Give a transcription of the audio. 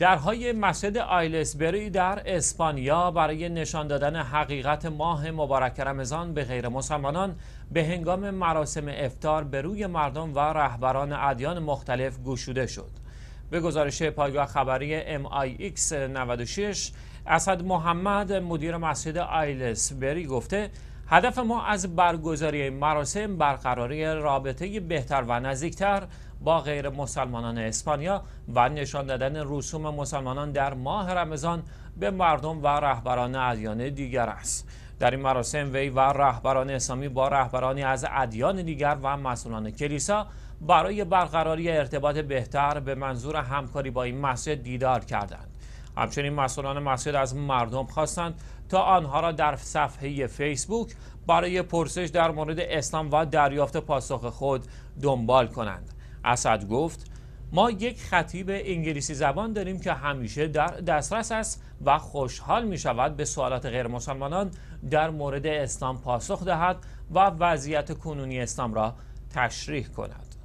درهای مسجد آیلسبری در اسپانیا برای نشان دادن حقیقت ماه مبارک رمضان به غیر مسلمانان به هنگام مراسم افتار به روی مردم و رهبران ادیان مختلف گشوده شد. به گزارش پایگاه خبری MIX 96 اسد محمد مدیر مسجد آیلسبری گفته هدف ما از برگزاری مراسم برقراری رابطه بهتر و نزدیکتر با غیر مسلمانان اسپانیا و نشان دادن رسوم مسلمانان در ماه رمضان به مردم و رهبران ادیان دیگر است در این مراسم وی و رهبران اسلامی با رهبرانی از ادیان دیگر و مسئولان کلیسا برای برقراری ارتباط بهتر به منظور همکاری با این مسجد دیدار کردند همچنین مسئولان مسجد از مردم خواستند تا آنها را در صفحه فیسبوک برای پرسش در مورد اسلام و دریافت پاسخ خود دنبال کنند اسد گفت ما یک خطیب انگلیسی زبان داریم که همیشه در دسترس است و خوشحال می شود به سوالات غیر مسلمانان در مورد اسلام پاسخ دهد و وضعیت کنونی اسلام را تشریح کند